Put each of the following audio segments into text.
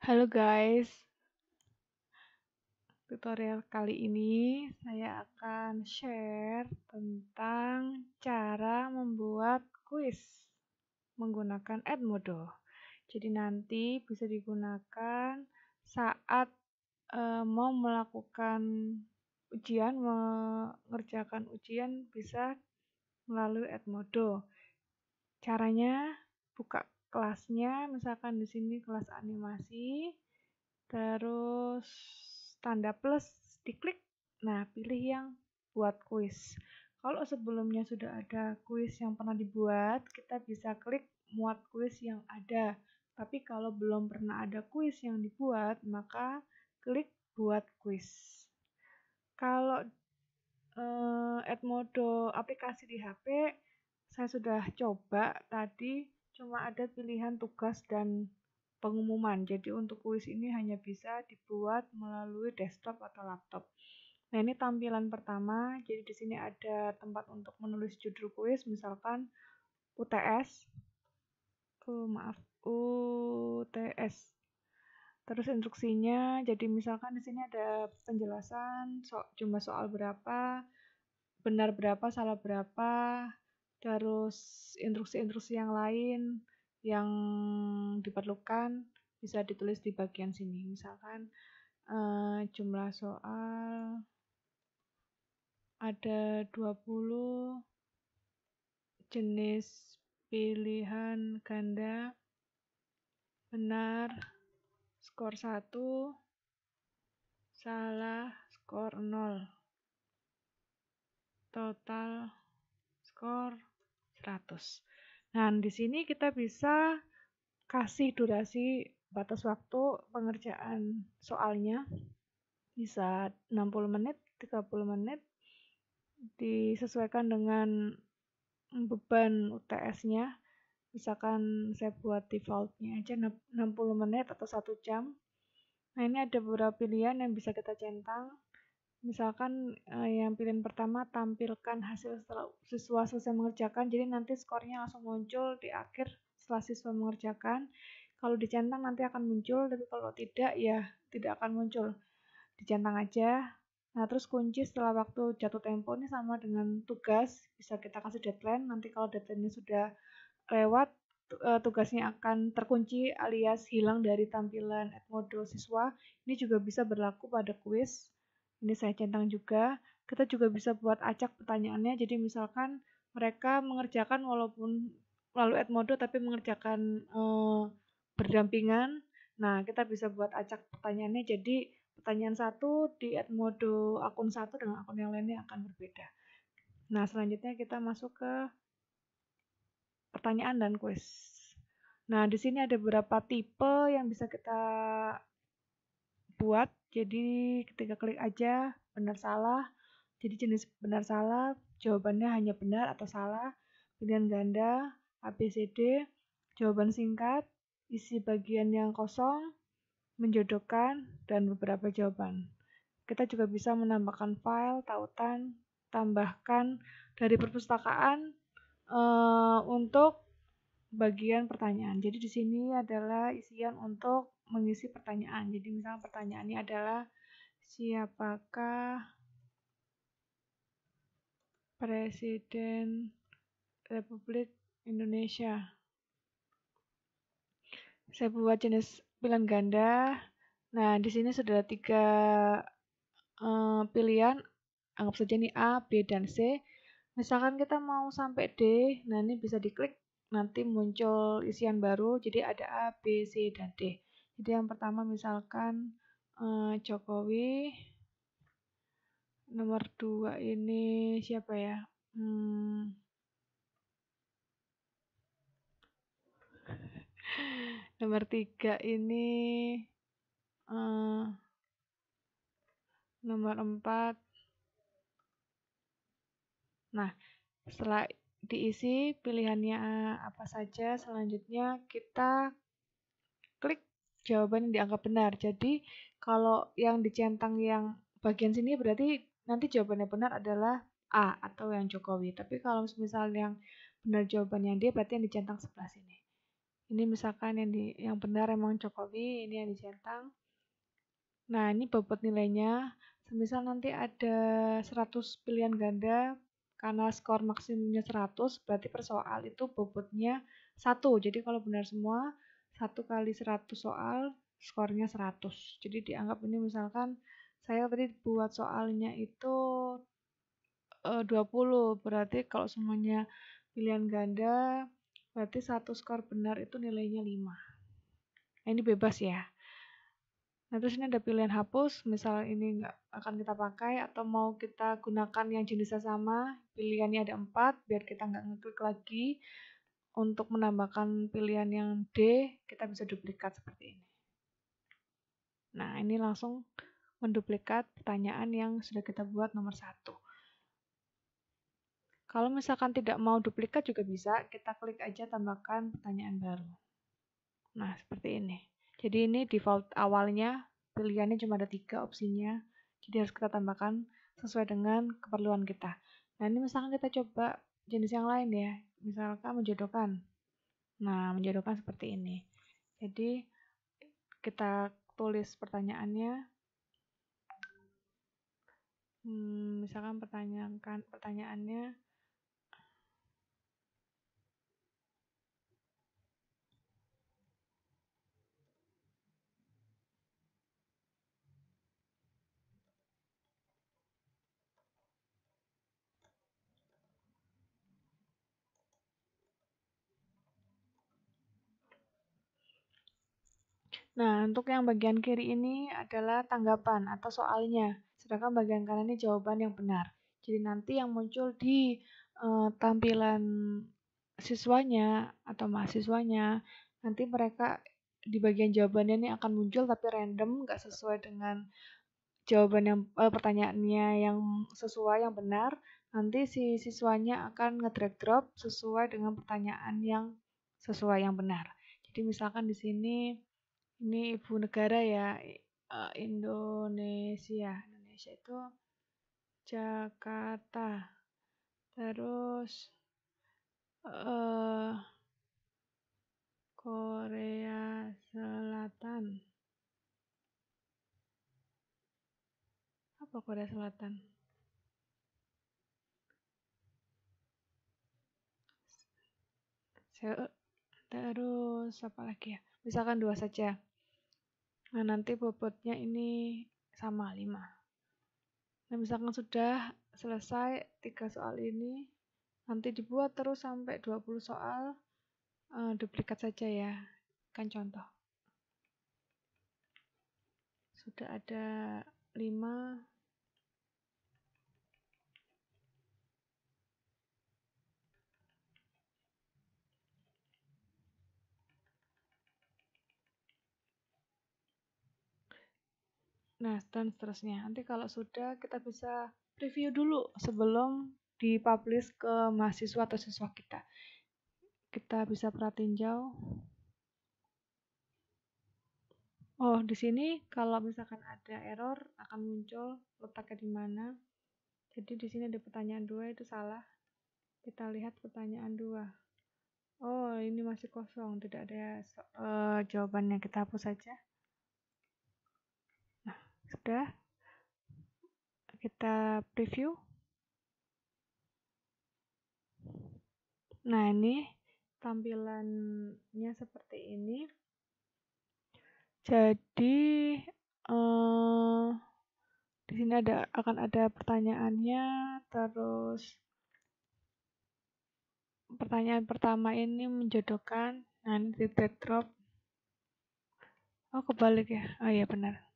Halo guys, tutorial kali ini saya akan share tentang cara membuat kuis menggunakan Edmodo. Jadi nanti bisa digunakan saat e, mau melakukan ujian, mengerjakan ujian bisa melalui Edmodo. Caranya buka kelasnya misalkan di sini kelas animasi terus tanda plus diklik nah pilih yang buat kuis kalau sebelumnya sudah ada kuis yang pernah dibuat kita bisa klik muat kuis yang ada tapi kalau belum pernah ada kuis yang dibuat maka klik buat kuis kalau eh, Edmodo aplikasi di HP saya sudah coba tadi cuma ada pilihan tugas dan pengumuman. Jadi untuk kuis ini hanya bisa dibuat melalui desktop atau laptop. Nah, ini tampilan pertama. Jadi di sini ada tempat untuk menulis judul kuis, misalkan UTS. Oh, maaf, UTS. Terus instruksinya, jadi misalkan di sini ada penjelasan so, jumlah soal berapa, benar berapa, salah berapa, terus instruksi-instruksi yang lain yang diperlukan bisa ditulis di bagian sini misalkan uh, jumlah soal ada 20 jenis pilihan ganda benar skor 1 salah skor 0 total skor 100. Dan di sini kita bisa kasih durasi batas waktu pengerjaan soalnya bisa 60 menit, 30 menit disesuaikan dengan beban UTS-nya. Misalkan saya buat defaultnya aja 60 menit atau 1 jam. Nah, ini ada beberapa pilihan yang bisa kita centang misalkan uh, yang pilihan pertama tampilkan hasil setelah siswa selesai mengerjakan jadi nanti skornya langsung muncul di akhir setelah siswa mengerjakan kalau dicentang nanti akan muncul tapi kalau tidak ya tidak akan muncul dicentang aja nah terus kunci setelah waktu jatuh tempo ini sama dengan tugas bisa kita kasih deadline nanti kalau deadline sudah lewat eh, tugasnya akan terkunci alias hilang dari tampilan Edmodo siswa. Ini juga bisa berlaku pada kuis ini saya centang juga. Kita juga bisa buat acak pertanyaannya. Jadi misalkan mereka mengerjakan walaupun lalu Edmodo tapi mengerjakan eh, berdampingan. Nah, kita bisa buat acak pertanyaannya. Jadi pertanyaan satu di Edmodo akun satu dengan akun yang lainnya akan berbeda. Nah, selanjutnya kita masuk ke pertanyaan dan quiz Nah, di sini ada beberapa tipe yang bisa kita buat jadi ketika klik aja benar salah. Jadi jenis benar salah jawabannya hanya benar atau salah. Pilihan ganda ABCD, jawaban singkat, isi bagian yang kosong, menjodohkan, dan beberapa jawaban. Kita juga bisa menambahkan file, tautan, tambahkan dari perpustakaan e, untuk bagian pertanyaan. Jadi di sini adalah isian untuk mengisi pertanyaan. Jadi misalnya pertanyaannya adalah siapakah Presiden Republik Indonesia? Saya buat jenis pilihan ganda. Nah, di sini sudah ada tiga uh, pilihan. Anggap saja ini A, B, dan C. Misalkan kita mau sampai D, nah ini bisa diklik nanti muncul isian baru, jadi ada A, B, C, dan D. Jadi yang pertama misalkan eh, Jokowi, nomor dua ini siapa ya? Hmm. nomor tiga ini uh, nomor empat. Nah, setelah diisi pilihannya apa saja, selanjutnya kita klik jawaban yang dianggap benar. Jadi kalau yang dicentang yang bagian sini berarti nanti jawabannya benar adalah A atau yang Jokowi. Tapi kalau misalnya yang benar jawabannya D berarti yang dicentang sebelah sini. Ini misalkan yang di yang benar emang Jokowi, ini yang dicentang. Nah, ini bobot nilainya. Semisal nanti ada 100 pilihan ganda karena skor maksimumnya 100, berarti per itu bobotnya 1. Jadi kalau benar semua 1 kali 100 soal skornya 100. Jadi dianggap ini misalkan saya tadi buat soalnya itu e, eh, 20. Berarti kalau semuanya pilihan ganda berarti satu skor benar itu nilainya 5. Nah, ini bebas ya. Nah, terus ini ada pilihan hapus, misal ini nggak akan kita pakai atau mau kita gunakan yang jenisnya sama, pilihannya ada empat biar kita nggak ngeklik lagi untuk menambahkan pilihan yang D, kita bisa duplikat seperti ini. Nah, ini langsung menduplikat pertanyaan yang sudah kita buat nomor satu. Kalau misalkan tidak mau duplikat juga bisa, kita klik aja tambahkan pertanyaan baru. Nah, seperti ini. Jadi ini default awalnya, pilihannya cuma ada tiga opsinya, jadi harus kita tambahkan sesuai dengan keperluan kita. Nah, ini misalkan kita coba jenis yang lain ya, misalkan menjodohkan. Nah, menjodohkan seperti ini. Jadi kita tulis pertanyaannya. Hmm, misalkan pertanyakan pertanyaannya Nah, untuk yang bagian kiri ini adalah tanggapan atau soalnya, sedangkan bagian kanan ini jawaban yang benar. Jadi nanti yang muncul di uh, tampilan siswanya atau mahasiswanya, nanti mereka di bagian jawabannya ini akan muncul tapi random, nggak sesuai dengan jawaban yang uh, pertanyaannya yang sesuai yang benar. Nanti si siswanya akan ngedrag drop sesuai dengan pertanyaan yang sesuai yang benar. Jadi misalkan di sini ini ibu negara ya e, Indonesia Indonesia itu Jakarta terus uh, Korea Selatan apa Korea Selatan terus apa lagi ya misalkan dua saja Nah, nanti bobotnya ini sama 5. Nah, misalkan sudah selesai 3 soal ini, nanti dibuat terus sampai 20 soal uh, duplikat saja ya. Kan contoh. Sudah ada 5 Nah, dan seterusnya. Nanti kalau sudah kita bisa review dulu sebelum dipublish ke mahasiswa atau siswa kita. Kita bisa perhatiin jauh Oh, di sini kalau misalkan ada error akan muncul letaknya di mana. Jadi di sini ada pertanyaan dua itu salah. Kita lihat pertanyaan dua. Oh, ini masih kosong, tidak ada uh, eh, jawabannya. Kita hapus saja. Sudah. Kita preview. Nah, ini tampilannya seperti ini. Jadi eh, di sini ada akan ada pertanyaannya, terus pertanyaan pertama ini menjodohkan, nanti di backdrop. Oh kebalik ya, oh iya benar.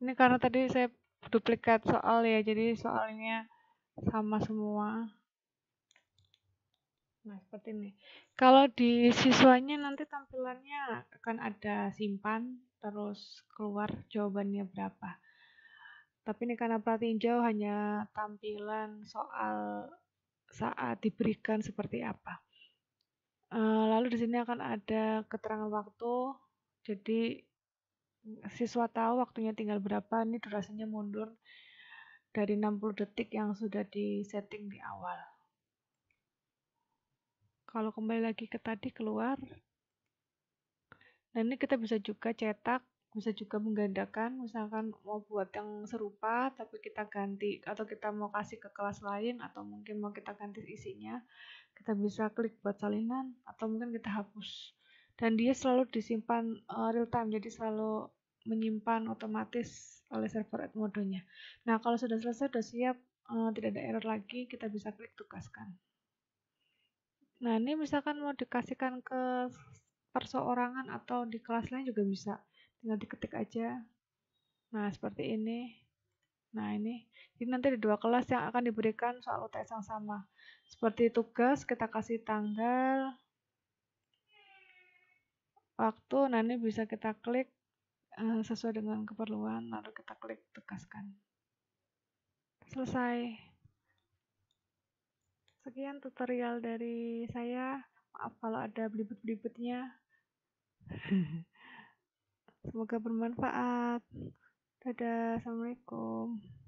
Ini karena tadi saya duplikat soal ya, jadi soalnya sama semua. Nah, seperti ini. Kalau di siswanya nanti tampilannya akan ada simpan, terus keluar jawabannya berapa. Tapi ini karena perhatiin jauh hanya tampilan soal saat diberikan seperti apa. Eh, lalu di sini akan ada keterangan waktu, jadi siswa tahu waktunya tinggal berapa, ini durasinya mundur dari 60 detik yang sudah disetting di awal. Kalau kembali lagi ke tadi keluar, nah ini kita bisa juga cetak, bisa juga menggandakan, misalkan mau buat yang serupa tapi kita ganti atau kita mau kasih ke kelas lain atau mungkin mau kita ganti isinya, kita bisa klik buat salinan atau mungkin kita hapus dan dia selalu disimpan uh, real time jadi selalu menyimpan otomatis oleh server edmodo Nah, kalau sudah selesai, sudah siap, uh, tidak ada error lagi, kita bisa klik tugaskan. Nah, ini misalkan mau dikasihkan ke perseorangan atau di kelas lain juga bisa. Tinggal diketik aja. Nah, seperti ini. Nah, ini. Jadi nanti ada dua kelas yang akan diberikan soal UTS yang sama. Seperti tugas, kita kasih tanggal, waktu nanti bisa kita klik uh, sesuai dengan keperluan lalu kita klik tugaskan selesai sekian tutorial dari saya maaf kalau ada belibet-belibetnya semoga bermanfaat dadah assalamualaikum